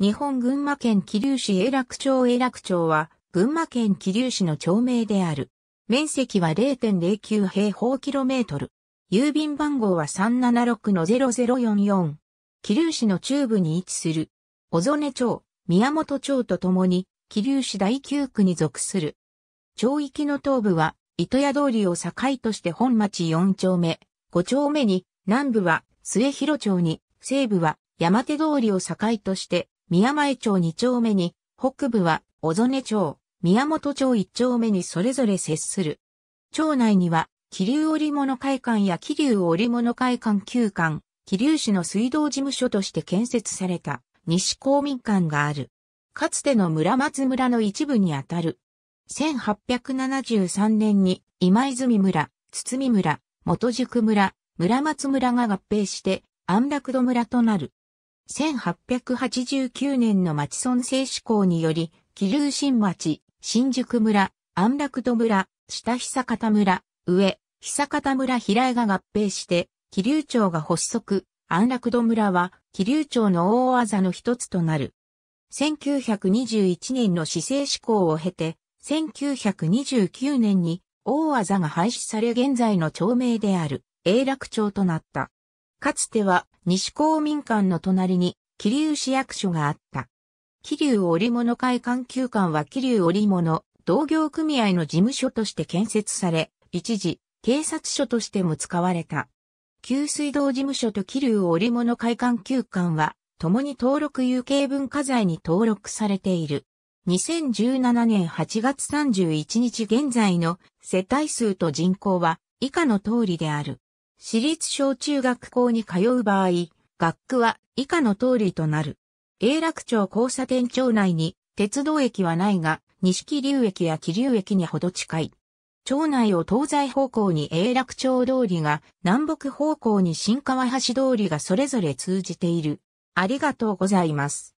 日本群馬県桐生市永楽町永楽町は、群馬県桐生市の町名である。面積は0.09平方キロメートル。郵便番号は376-0044。桐生市の中部に位置する。小曽根町、宮本町とともに、桐生市第9区に属する。町域の東部は、糸屋通りを境として本町4丁目、5丁目に、南部は末広町に、西部は山手通りを境として宮前町2丁目に、北部は小曽根町、宮本町1丁目にそれぞれ接する。町内には、桐生織物会館や桐生織物会館旧館、桐生市の水道事務所として建設された西公民館がある。かつての村松村の一部にあたる。1873年に今泉村、堤村、元宿村、村松村が合併して安楽戸村となる。1889年の町村制施行により、桐生新町、新宿村、安楽戸村、下久方村、上、久方村平井が合併して、桐生町が発足、安楽戸村は桐生町の大技の一つとなる。1921年の市政施行を経て、1929年に大技が廃止され現在の町名である永楽町となった。かつては西公民館の隣に、桐生市役所があった。桐生織物会館休館は桐生織物同業組合の事務所として建設され、一時、警察署としても使われた。給水道事務所と桐生織物会館休館は、共に登録有形文化財に登録されている。2017年8月31日現在の世帯数と人口は以下の通りである。私立小中学校に通う場合、学区は以下の通りとなる。永楽町交差点町内に鉄道駅はないが、西木流駅や木流駅にほど近い。町内を東西方向に永楽町通りが、南北方向に新川橋通りがそれぞれ通じている。ありがとうございます。